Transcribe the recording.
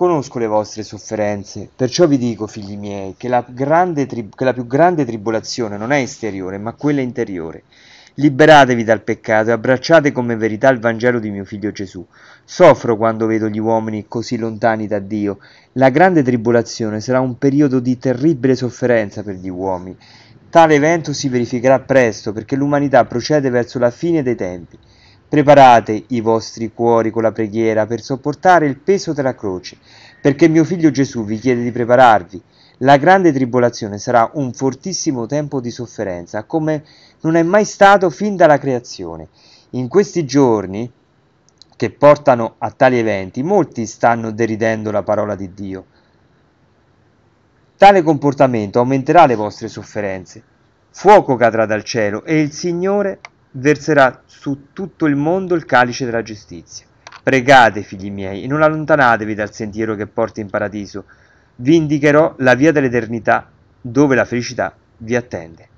Conosco le vostre sofferenze, perciò vi dico, figli miei, che la, tri- che la più grande tribolazione non è esteriore, ma quella interiore. Liberatevi dal peccato e abbracciate come verità il Vangelo di mio figlio Gesù. Soffro quando vedo gli uomini così lontani da Dio. La grande tribolazione sarà un periodo di terribile sofferenza per gli uomini. Tale evento si verificherà presto perché l'umanità procede verso la fine dei tempi. Preparate i vostri cuori con la preghiera per sopportare il peso della croce, perché mio figlio Gesù vi chiede di prepararvi. La grande tribolazione sarà un fortissimo tempo di sofferenza, come non è mai stato fin dalla creazione. In questi giorni che portano a tali eventi, molti stanno deridendo la parola di Dio. Tale comportamento aumenterà le vostre sofferenze. Fuoco cadrà dal cielo e il Signore verserà su tutto il mondo il calice della giustizia. Pregate, figli miei, e non allontanatevi dal sentiero che porta in paradiso. Vi indicherò la via dell'eternità, dove la felicità vi attende.